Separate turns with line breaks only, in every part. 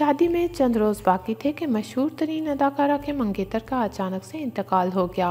शादी में चंद रोज़ बाकी थे कि मशहूर तरीन अदाकारा के मंगेतर का अचानक से इंतकाल हो गया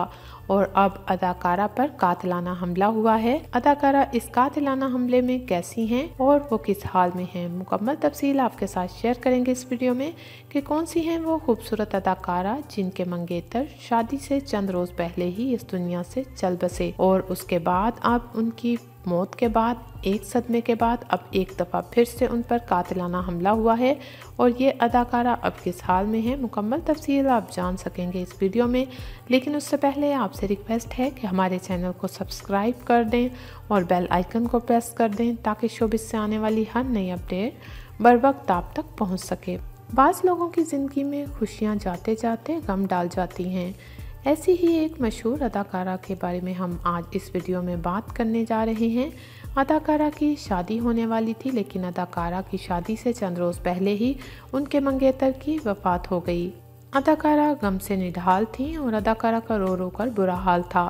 और अब अदाकारा पर कातलाना हमला हुआ है अदाकारा इस कातलाना हमले में कैसी हैं और वो किस हाल में हैं मुकम्मल तफसील आपके साथ शेयर करेंगे इस वीडियो में कि कौन सी हैं वो खूबसूरत अदाकारा जिनके मंगेतर शादी से चंद रोज़ पहले ही इस दुनिया से चल बसे और उसके बाद आप उनकी मौत के बाद एक सदमे के बाद अब एक दफ़ा फिर से उन पर कातिलाना हमला हुआ है और ये अदाकारा अब किस हाल में है मुकम्मल तफसील आप जान सकेंगे इस वीडियो में लेकिन उससे पहले आपसे रिक्वेस्ट है कि हमारे चैनल को सब्सक्राइब कर दें और बेल आइकन को प्रेस कर दें ताकि शोबिस से आने वाली हर नई अपडेट बर वक्त आप तक पहुँच सके बाज़ लोगों की ज़िंदगी में खुशियाँ जाते जाते गम डाल जाती हैं ऐसी ही एक मशहूर अदाकारा के बारे में हम आज इस वीडियो में बात करने जा रहे हैं अदाकारा की शादी होने वाली थी लेकिन अदाकारा की शादी से चंद रोज़ पहले ही उनके मंगेतर की वफात हो गई अदाकारा गम से निढाल थी और अदाकारा का रो रो कर बुरा हाल था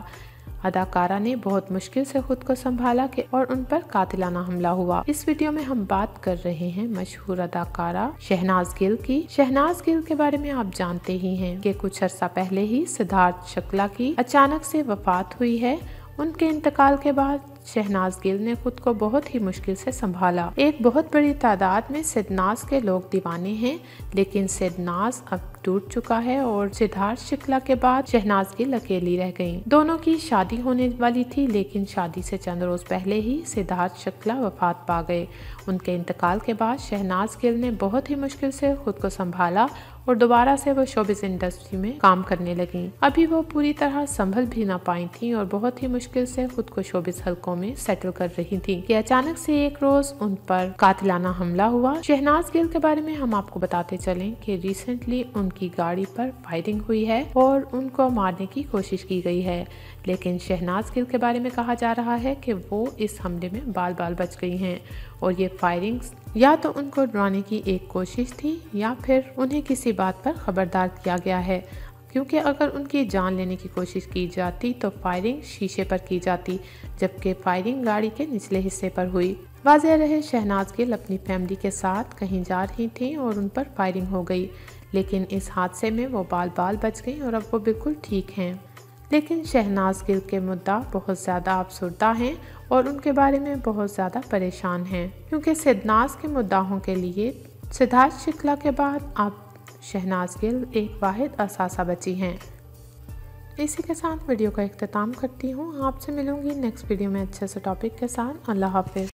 अदाकारा ने बहुत मुश्किल से खुद को संभाला के और उन पर कातिलाना हमला हुआ इस वीडियो में हम बात कर रहे हैं मशहूर अदाकारा शहनाज गिल की शहनाज गिल के बारे में आप जानते ही हैं कि कुछ अर्सा पहले ही सिद्धार्थ शुक्ला की अचानक से वफात हुई है उनके इंतकाल के बाद शहनाज गिल ने खुद को बहुत ही मुश्किल से संभाला एक बहुत बड़ी तादाद में सिदनाज के लोग दीवाने हैं लेकिन सिदनाज अब टूट चुका है और सिद्धार्थ शुक्ला के बाद शहनाज गिल अकेली रह गई दोनों की शादी होने वाली थी लेकिन शादी से चंद रोज पहले ही सिद्धार्थ शुक्ला वफात पा गए उनके इंतकाल के बाद शहनाज गिल ने बहुत ही मुश्किल से खुद को संभाला और दोबारा से वो शोबिस इंडस्ट्री में काम करने लगी अभी वो पूरी तरह संभल भी ना पाई थी और बहुत ही मुश्किल से खुद को शोबिस हलकों में सेटल कर रही थी कि अचानक से एक रोज उन पर कातिलाना हमला हुआ शहनाज गिल के बारे में हम आपको बताते चलें कि रिसेंटली उन उनकी गाड़ी पर फायरिंग हुई है और उनको मारने की कोशिश की गई है लेकिन शहनाज गिल के बारे में कहा जा रहा है कि वो इस हमले में बाल बाल बच गई हैं और ये फायरिंग या तो उनको डराने की एक कोशिश थी या फिर उन्हें किसी बात पर खबरदार किया गया है क्योंकि अगर उनकी जान लेने की कोशिश की जाती तो फायरिंग शीशे पर की जाती जबकि फायरिंग गाड़ी के निचले हिस्से पर हुई वाजह रहे शहनाज गिल अपनी फैमिली के साथ कहीं जा रही थी और उन पर फायरिंग हो गई लेकिन इस हादसे में वो बाल बाल बच गई और अब वो बिल्कुल ठीक हैं लेकिन शहनाज गिल के मुद्दा बहुत ज़्यादा आपसुरदा हैं और उनके बारे में बहुत ज़्यादा परेशान हैं क्योंकि सिद्धनाज के मुद्दाओं के लिए सिद्धार्थ शुक्ला के बाद आप शहनाज गिल एक वाद असासा बची हैं इसी के साथ वीडियो का अख्ताम करती हूँ आपसे मिलूँगी नेक्स्ट वीडियो में अच्छे से टॉपिक के साथ अल्लाह हाफ़